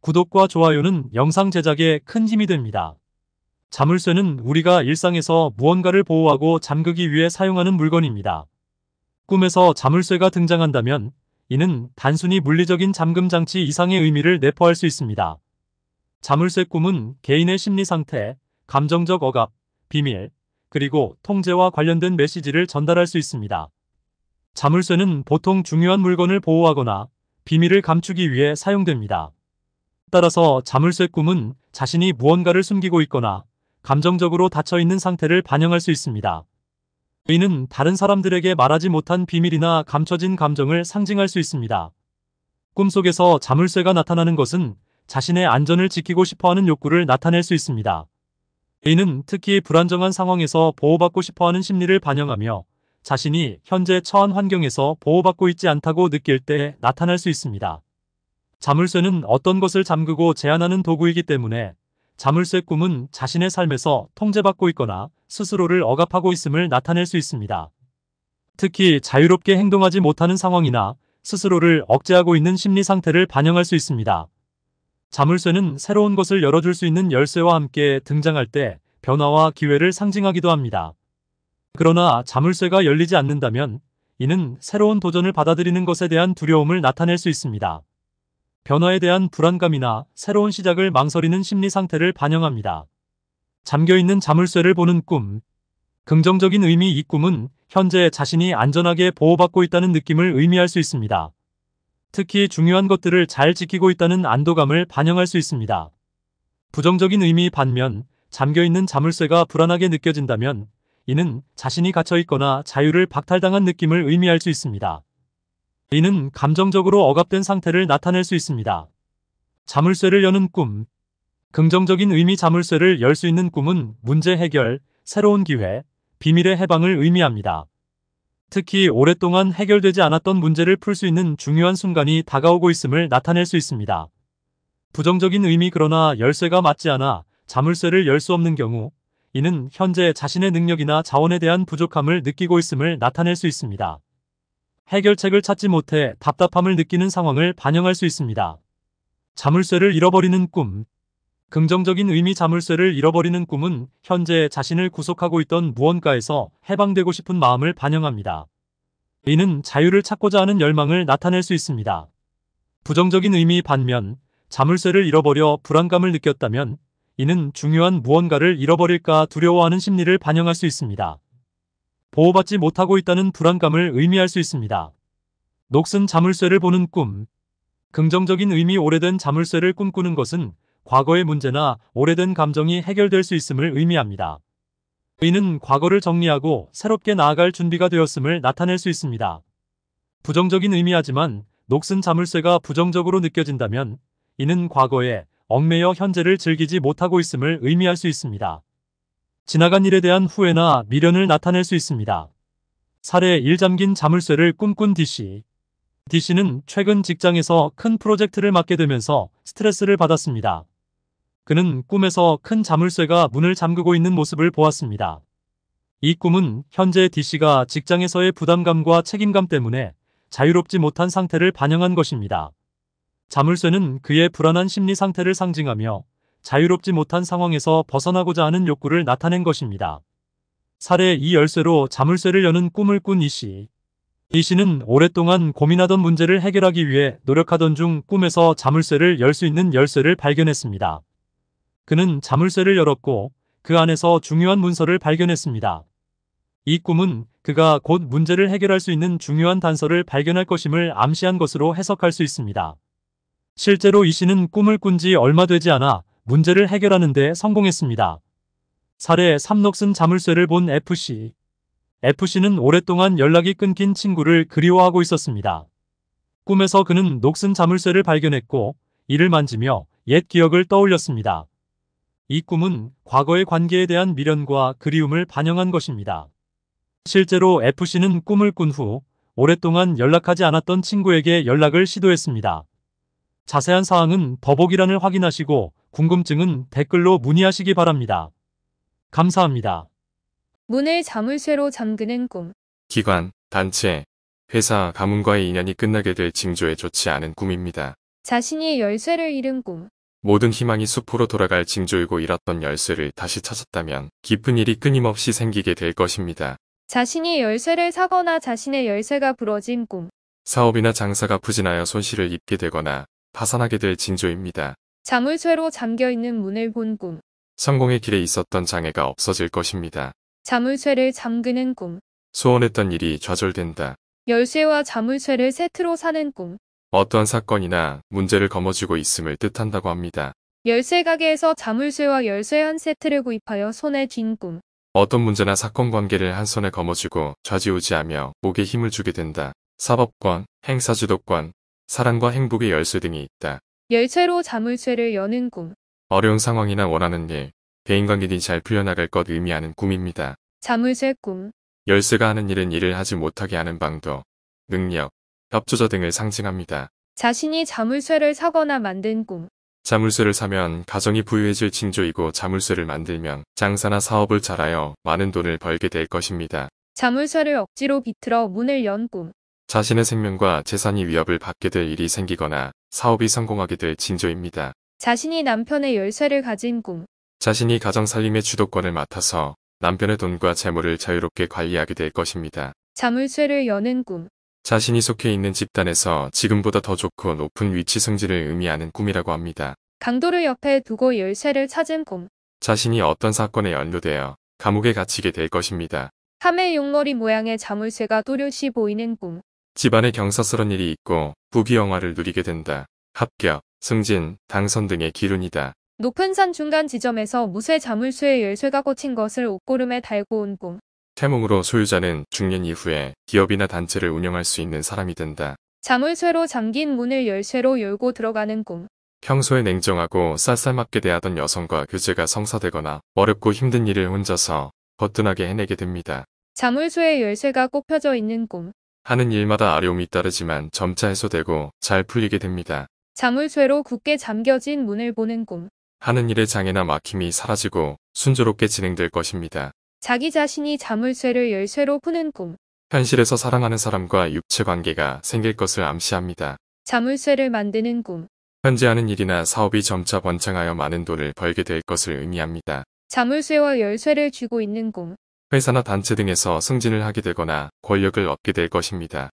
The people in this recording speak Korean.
구독과 좋아요는 영상 제작에 큰 힘이 됩니다. 자물쇠는 우리가 일상에서 무언가를 보호하고 잠그기 위해 사용하는 물건입니다. 꿈에서 자물쇠가 등장한다면 이는 단순히 물리적인 잠금 장치 이상의 의미를 내포할 수 있습니다. 자물쇠 꿈은 개인의 심리 상태, 감정적 억압, 비밀, 그리고 통제와 관련된 메시지를 전달할 수 있습니다. 자물쇠는 보통 중요한 물건을 보호하거나 비밀을 감추기 위해 사용됩니다. 따라서 자물쇠 꿈은 자신이 무언가를 숨기고 있거나 감정적으로 닫혀있는 상태를 반영할 수 있습니다. 의는 다른 사람들에게 말하지 못한 비밀이나 감춰진 감정을 상징할 수 있습니다. 꿈속에서 자물쇠가 나타나는 것은 자신의 안전을 지키고 싶어하는 욕구를 나타낼 수 있습니다. 의는 특히 불안정한 상황에서 보호받고 싶어하는 심리를 반영하며 자신이 현재 처한 환경에서 보호받고 있지 않다고 느낄 때 나타날 수 있습니다. 자물쇠는 어떤 것을 잠그고 제한하는 도구이기 때문에 자물쇠 꿈은 자신의 삶에서 통제받고 있거나 스스로를 억압하고 있음을 나타낼 수 있습니다. 특히 자유롭게 행동하지 못하는 상황이나 스스로를 억제하고 있는 심리 상태를 반영할 수 있습니다. 자물쇠는 새로운 것을 열어줄 수 있는 열쇠와 함께 등장할 때 변화와 기회를 상징하기도 합니다. 그러나 자물쇠가 열리지 않는다면 이는 새로운 도전을 받아들이는 것에 대한 두려움을 나타낼 수 있습니다. 변화에 대한 불안감이나 새로운 시작을 망설이는 심리 상태를 반영합니다. 잠겨있는 자물쇠를 보는 꿈. 긍정적인 의미 이 꿈은 현재 자신이 안전하게 보호받고 있다는 느낌을 의미할 수 있습니다. 특히 중요한 것들을 잘 지키고 있다는 안도감을 반영할 수 있습니다. 부정적인 의미 반면 잠겨있는 자물쇠가 불안하게 느껴진다면 이는 자신이 갇혀있거나 자유를 박탈당한 느낌을 의미할 수 있습니다. 이는 감정적으로 억압된 상태를 나타낼 수 있습니다. 자물쇠를 여는 꿈 긍정적인 의미 자물쇠를 열 수 있는 꿈은 문제 해결, 새로운 기회, 비밀의 해방을 의미합니다. 특히 오랫동안 해결되지 않았던 문제를 풀 수 있는 중요한 순간이 다가오고 있음을 나타낼 수 있습니다. 부정적인 의미 그러나 열쇠가 맞지 않아 자물쇠를 열 수 없는 경우 이는 현재 자신의 능력이나 자원에 대한 부족함을 느끼고 있음을 나타낼 수 있습니다. 해결책을 찾지 못해 답답함을 느끼는 상황을 반영할 수 있습니다. 자물쇠를 잃어버리는 꿈 긍정적인 의미 자물쇠를 잃어버리는 꿈은 현재 자신을 구속하고 있던 무언가에서 해방되고 싶은 마음을 반영합니다. 이는 자유를 찾고자 하는 열망을 나타낼 수 있습니다. 부정적인 의미 반면 자물쇠를 잃어버려 불안감을 느꼈다면 이는 중요한 무언가를 잃어버릴까 두려워하는 심리를 반영할 수 있습니다. 보호받지 못하고 있다는 불안감을 의미할 수 있습니다. 녹슨 자물쇠를 보는 꿈 긍정적인 의미 오래된 자물쇠를 꿈꾸는 것은 과거의 문제나 오래된 감정이 해결될 수 있음을 의미합니다. 의는 과거를 정리하고 새롭게 나아갈 준비가 되었음을 나타낼 수 있습니다. 부정적인 의미하지만 녹슨 자물쇠가 부정적으로 느껴진다면 이는 과거에 얽매여 현재를 즐기지 못하고 있음을 의미할 수 있습니다. 지나간 일에 대한 후회나 미련을 나타낼 수 있습니다. 사례 1 잠긴 자물쇠를 꿈꾼 D씨. D씨는 최근 직장에서 큰 프로젝트를 맡게 되면서 스트레스를 받았습니다. 그는 꿈에서 큰 자물쇠가 문을 잠그고 있는 모습을 보았습니다. 이 꿈은 현재 D씨가 직장에서의 부담감과 책임감 때문에 자유롭지 못한 상태를 반영한 것입니다. 자물쇠는 그의 불안한 심리 상태를 상징하며 자유롭지 못한 상황에서 벗어나고자 하는 욕구를 나타낸 것입니다. 사례 이 열쇠로 자물쇠를 여는 꿈을 꾼 이씨. 이씨는 오랫동안 고민하던 문제를 해결하기 위해 노력하던 중 꿈에서 자물쇠를 열 수 있는 열쇠를 발견했습니다. 그는 자물쇠를 열었고 그 안에서 중요한 문서를 발견했습니다. 이 꿈은 그가 곧 문제를 해결할 수 있는 중요한 단서를 발견할 것임을 암시한 것으로 해석할 수 있습니다. 실제로 이 씨는 꿈을 꾼 지 얼마 되지 않아 문제를 해결하는 데 성공했습니다. 사례 3녹슨 자물쇠를 본 FC. FC는 오랫동안 연락이 끊긴 친구를 그리워하고 있었습니다. 꿈에서 그는 녹슨 자물쇠를 발견했고 이를 만지며 옛 기억을 떠올렸습니다. 이 꿈은 과거의 관계에 대한 미련과 그리움을 반영한 것입니다. 실제로 FC는 꿈을 꾼 후 오랫동안 연락하지 않았던 친구에게 연락을 시도했습니다. 자세한 사항은 더보기란을 확인하시고 궁금증은 댓글로 문의하시기 바랍니다. 감사합니다. 문을 자물쇠로 잠그는 꿈. 기관, 단체, 회사, 가문과의 인연이 끝나게 될 징조에 좋지 않은 꿈입니다. 자신이 열쇠를 잃은 꿈. 모든 희망이 숲으로 돌아갈 징조이고 잃었던 열쇠를 다시 찾았다면 깊은 일이 끊임없이 생기게 될 것입니다. 자신이 열쇠를 사거나 자신의 열쇠가 부러진 꿈. 사업이나 장사가 부진하여 손실을 입게 되거나 파산하게 될 징조입니다. 자물쇠로 잠겨있는 문을 본 꿈. 성공의 길에 있었던 장애가 없어질 것입니다. 자물쇠를 잠그는 꿈. 소원했던 일이 좌절된다. 열쇠와 자물쇠를 세트로 사는 꿈. 어떤 사건이나 문제를 거머쥐고 있음을 뜻한다고 합니다. 열쇠 가게에서 자물쇠와 열쇠 한 세트를 구입하여 손에 쥔 꿈. 어떤 문제나 사건 관계를 한 손에 거머쥐고 좌지우지하며 목에 힘을 주게 된다. 사법권, 행사주도권, 사랑과 행복의 열쇠 등이 있다. 열쇠로 자물쇠를 여는 꿈. 어려운 상황이나 원하는 일, 대인관계들이 잘 풀려나갈 것 의미하는 꿈입니다. 자물쇠 꿈. 열쇠가 하는 일은 일을 하지 못하게 하는 방도, 능력, 협조자 등을 상징합니다. 자신이 자물쇠를 사거나 만든 꿈. 자물쇠를 사면 가정이 부유해질 징조이고 자물쇠를 만들면 장사나 사업을 잘하여 많은 돈을 벌게 될 것입니다. 자물쇠를 억지로 비틀어 문을 연 꿈. 자신의 생명과 재산이 위협을 받게 될 일이 생기거나 사업이 성공하게 될 징조입니다. 자신이 남편의 열쇠를 가진 꿈. 자신이 가정 살림의 주도권을 맡아서 남편의 돈과 재물을 자유롭게 관리하게 될 것입니다. 자물쇠를 여는 꿈. 자신이 속해 있는 집단에서 지금보다 더 좋고 높은 위치 승진을 의미하는 꿈이라고 합니다. 강도를 옆에 두고 열쇠를 찾은 꿈. 자신이 어떤 사건에 연루되어 감옥에 갇히게 될 것입니다. 함의 용머리 모양의 자물쇠가 또렷이 보이는 꿈. 집안에 경사스런 일이 있고 부귀영화를 누리게 된다. 합격, 승진, 당선 등의 기운이다 높은 산 중간 지점에서 무쇠 자물쇠의 열쇠가 꽂힌 것을 옷고름에 달고 온 꿈. 태몽으로 소유자는 중년 이후에 기업이나 단체를 운영할 수 있는 사람이 된다. 자물쇠로 잠긴 문을 열쇠로 열고 들어가는 꿈. 평소에 냉정하고 쌀쌀맞게 대하던 여성과 교제가 성사되거나 어렵고 힘든 일을 혼자서 거뜬하게 해내게 됩니다. 자물쇠의 열쇠가 꼽혀져 있는 꿈. 하는 일마다 아려움이 따르지만 점차 해소되고 잘 풀리게 됩니다. 자물쇠로 굳게 잠겨진 문을 보는 꿈. 하는 일의 장애나 막힘이 사라지고 순조롭게 진행될 것입니다. 자기 자신이 자물쇠를 열쇠로 푸는 꿈. 현실에서 사랑하는 사람과 육체 관계가 생길 것을 암시합니다. 자물쇠를 만드는 꿈. 현재 하는 일이나 사업이 점차 번창하여 많은 돈을 벌게 될 것을 의미합니다. 자물쇠와 열쇠를 쥐고 있는 꿈. 회사나 단체 등에서 승진을 하게 되거나 권력을 얻게 될 것입니다.